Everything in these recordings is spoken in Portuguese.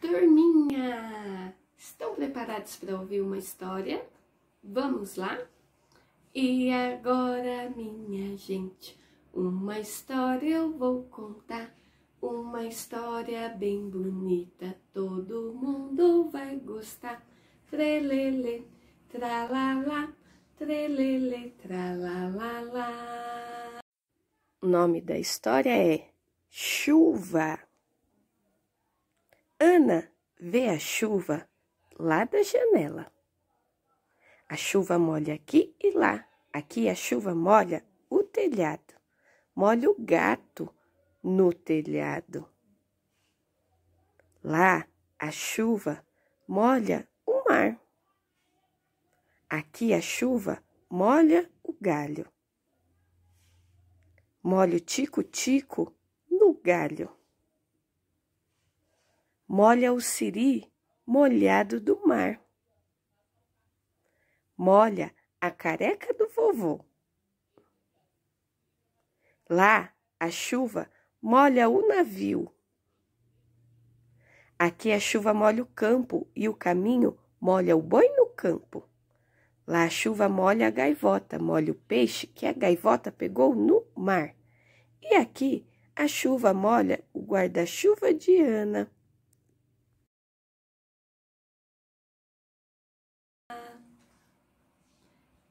Turminha, estão preparados para ouvir uma história? Vamos lá? E agora, minha gente, uma história eu vou contar. Uma história bem bonita, todo mundo vai gostar. Trelele, tralalá, trelele, tralalá. O nome da história é Chuva. Ana vê a chuva lá da janela. A chuva molha aqui e lá. Aqui a chuva molha o telhado. Molha o gato no telhado. Lá a chuva molha o mar. Aqui a chuva molha o galho. Molhe o tico-tico no galho. Molha o siri molhado do mar. Molha a careca do vovô. Lá, a chuva molha o navio. Aqui a chuva molha o campo e o caminho molha o boi no campo. Lá a chuva molha a gaivota, molha o peixe que a gaivota pegou no mar. E aqui a chuva molha o guarda-chuva de Ana.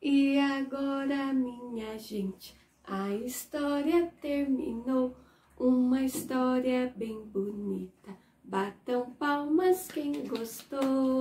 E agora, minha gente, a história terminou. Uma história bem bonita. Batam palmas quem gostou.